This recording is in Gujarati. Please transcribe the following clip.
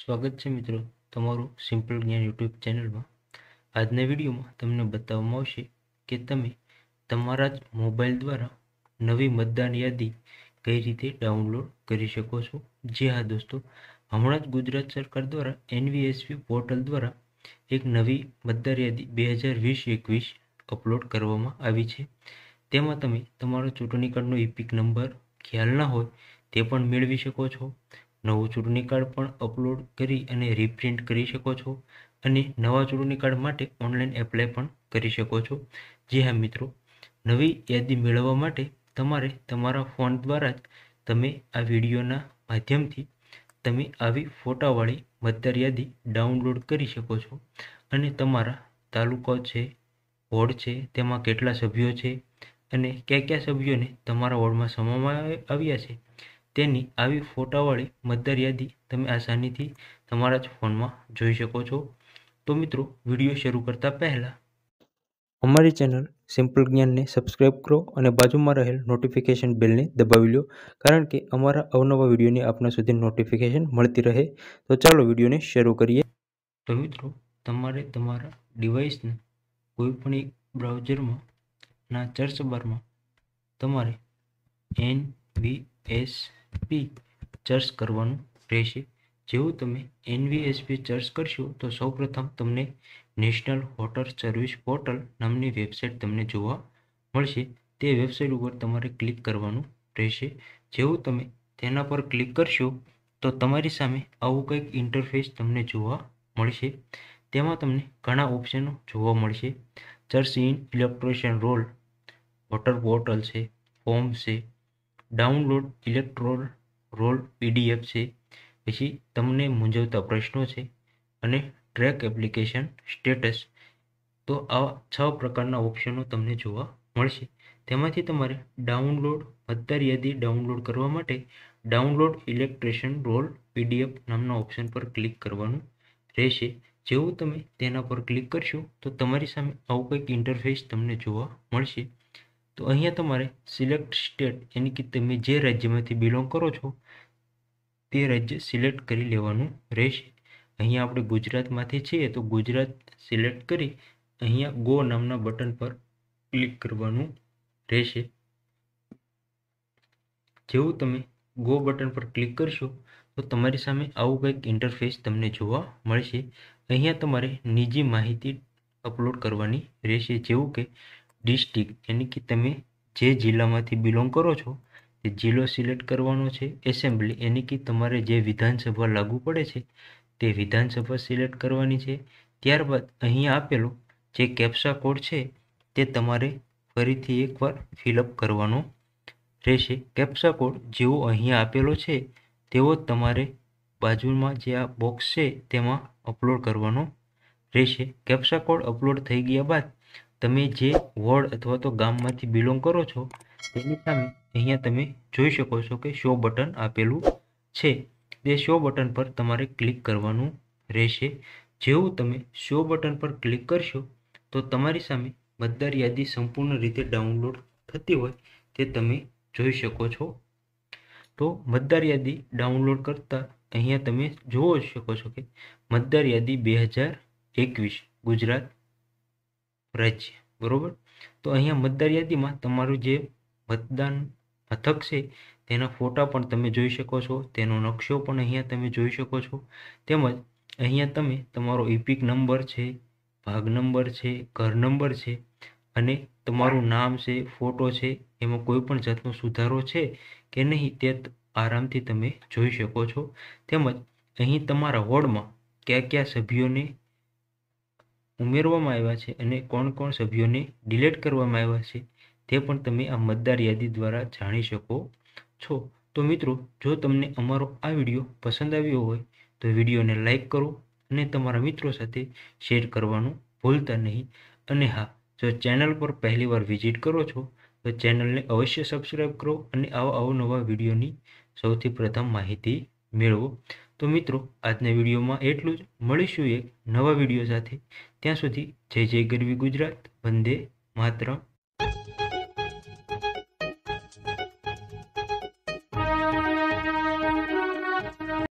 સ્વાગત છે મિત્રો તમારું સિમ્પલ જ્ઞાન યુટ્યુબ ચેનલમાં આજના વિડીયોમાં તમને બતાવવામાં આવશે કે તમે તમારા જ મોબાઈલ દ્વારા નવી મતદાન યાદી કઈ રીતે ડાઉનલોડ કરી શકો છો જે હા દોસ્તો હમણાં જ ગુજરાત સરકાર દ્વારા એનવીએસપી પોર્ટલ દ્વારા એક નવી મતદાર યાદી બે હજાર વીસ એકવીસ અપલોડ કરવામાં આવી છે તેમાં તમે તમારો ચૂંટણી કાર્ડનો ઇપિક e નંબર ખ્યાલ ના હોય તે પણ મેળવી શકો છો નવું ચૂંટણી કાર્ડ પણ અપલોડ કરી અને રીપ્રિન્ટ કરી શકો છો અને નવા ચૂંટણી કાર્ડ માટે ઓનલાઈન એપ્લાય પણ કરી શકો છો જી હા મિત્રો નવી યાદી મેળવવા માટે તમારે તમારા ફોન દ્વારા જ તમે આ વિડીયોના માધ્યમથી તમે આવી ફોટાવાળી મતદાર યાદી ડાઉનલોડ કરી શકો છો અને તમારા તાલુકો છે વોર્ડ છે તેમાં કેટલા સભ્યો છે અને કયા કયા સભ્યોને તમારા વોર્ડમાં સમાવવામાં આવ્યા છે તેની આવી ફોટાવાળી મતદાર યાદી તમે આસાનીથી તમારા જ ફોનમાં જોઈ શકો છો તો મિત્રો વિડીયો શરૂ કરતા પહેલાં અમારી ચેનલ સિમ્પલ જ્ઞાનને સબસ્ક્રાઈબ કરો અને બાજુમાં રહેલ નોટિફિકેશન બેલને દબાવી લો કારણ કે અમારા અવનવા વિડીયોની આપના સુધી નોટિફિકેશન મળતી રહે તો ચાલો વિડીયોને શરૂ કરીએ તો મિત્રો તમારે તમારા ડિવાઇસને કોઈપણ એક બ્રાઉઝરમાં ના ચર્ચ બારમાં તમારે N V S P search કરવાનું રહેશે જેવું તમે એનવીએસપી ચર્ચ કરશો તો સૌપ્રથમ તમને નેશનલ હોટલ સર્વિસ પોર્ટલ નામની વેબસાઇટ તમને જોવા મળશે તે વેબસાઇટ ઉપર તમારે ક્લિક કરવાનું રહેશે જેવું તમે તેના પર ક્લિક કરશો તો તમારી સામે આવું કંઈક ઇન્ટરફેસ તમને જોવા મળશે તેમાં તમને ઘણા ઓપ્શનો જોવા મળશે search in electoral roll voter બોટલ છે ફોર્મ છે ડાઉનલોડ ઇલેક્ટ્રોલ રોલ પીડીએફ છે પછી તમને મૂંઝવતા પ્રશ્નો છે અને ટ્રેક એપ્લિકેશન સ્ટેટસ તો આ છ પ્રકારના ઓપ્શનો તમને જોવા મળશે તેમાંથી તમારે ડાઉનલોડ મતદાર યાદી ડાઉનલોડ કરવા માટે ડાઉનલોડ ઇલેક્ટ્રિશિયન રોલ પીડીએફ નામના ઓપ્શન પર ક્લિક કરવાનું રહેશે જેવું તમે તેના પર ક્લિક કરશો તો તમારી સામે આવું કંઈક ઇન્ટરફેસ તમને જોવા મળશે તો અહીંયા તમારે સિલેક્ટ સ્ટેટ એની કે તમે જે રાજ્યમાંથી બિલોંગ કરો છો તે રાજ્ય સિલેક્ટ કરી લેવાનું રહેશે અહીંયા આપણે ગુજરાતમાંથી છીએ તો ગુજરાત સિલેક્ટ કરી અહીંયા ગો નામના બટન પર ક્લિક કરવાનું રહેશે જેવું તમે ગો બટન પર ક્લિક કરશો તો તમારી સામે આવું કંઈક ઇન્ટરફેસ તમને જોવા મળશે અહીંયા તમારે નિજી માહિતી અપલોડ કરવાની રહેશે જેવું કે ડિસ્ટ્રિક્ટ એટલે કે તમે જે જિલ્લામાંથી બિલોંગ કરો છો તે જિલ્લો સિલેક્ટ કરવાનો છે એસેમ્બલી એની કે તમારે જે વિધાનસભા લાગુ પડે છે તે વિધાનસભા સિલેક્ટ કરવાની છે ત્યારબાદ અહીં આપેલો જે કેપ્સા કોડ છે તે તમારે ફરીથી એકવાર ફિલઅપ કરવાનો રહેશે કેપ્સા કોડ જેવો અહીંયા આપેલો છે તેવો તમારે બાજુમાં જે આ બોક્સ છે તેમાં અપલોડ કરવાનો રહેશે કેપ્સા કોડ અપલોડ થઈ ગયા બાદ તમે જે વોર્ડ અથવા તો ગામમાંથી બિલોંગ કરો છો તેની સામે અહીંયા તમે જોઈ શકો છો કે શો બટન આપેલું છે તે શો બટન પર તમારે ક્લિક કરવાનું રહેશે જેવું તમે શો બટન પર ક્લિક કરશો તો તમારી સામે મતદાર યાદી સંપૂર્ણ રીતે ડાઉનલોડ થતી હોય તે તમે જોઈ શકો છો તો મતદાર યાદી ડાઉનલોડ કરતાં અહીંયા તમે જોવો શકો છો કે મતદાર યાદી બે હજાર એકવીસ ગુજરાત રાજ્ય બરાબર તો અહીંયા મતદાર યાદીમાં તમારું જે મતદાન મથક છે તેના ફોટા પણ તમે જોઈ શકો છો તેનો નકશો પણ અહીંયા તમે જોઈ શકો છો તેમજ અહીંયા તમે તમારો ઇપિક નંબર છે ભાગ નંબર છે ઘર નંબર છે અને તમારું નામ છે ફોટો છે એમાં કોઈ પણ જાતનો સુધારો છે કે નહીં તે આરામથી તમે જોઈ શકો છો તેમજ અહીં તમારા વોર્ડમાં કયા કયા સભ્યોને ઉમેરવામાં આવ્યા છે અને કોણ કોણ સભ્યોને ડિલેટ કરવામાં આવ્યા છે તે પણ તમે આ મતદાર યાદી દ્વારા જાણી શકો છો તો મિત્રો જો તમને અમારો આ વિડીયો પસંદ આવ્યો હોય તો વિડીયોને લાઇક કરો અને તમારા મિત્રો સાથે શેર કરવાનું ભૂલતા નહીં અને હા જો ચેનલ પર પહેલીવાર વિઝિટ કરો છો તો ચેનલને અવશ્ય સબસ્ક્રાઈબ કરો અને આવા અવનવા વિડીયોની સૌથી પ્રથમ માહિતી મેળવો તો મિત્રો આજના વિડીયોમાં એટલું જ મળીશું એક નવા વિડીયો સાથે ત્યાં સુધી જય જય ગરવી ગુજરાત વંદે માતરમ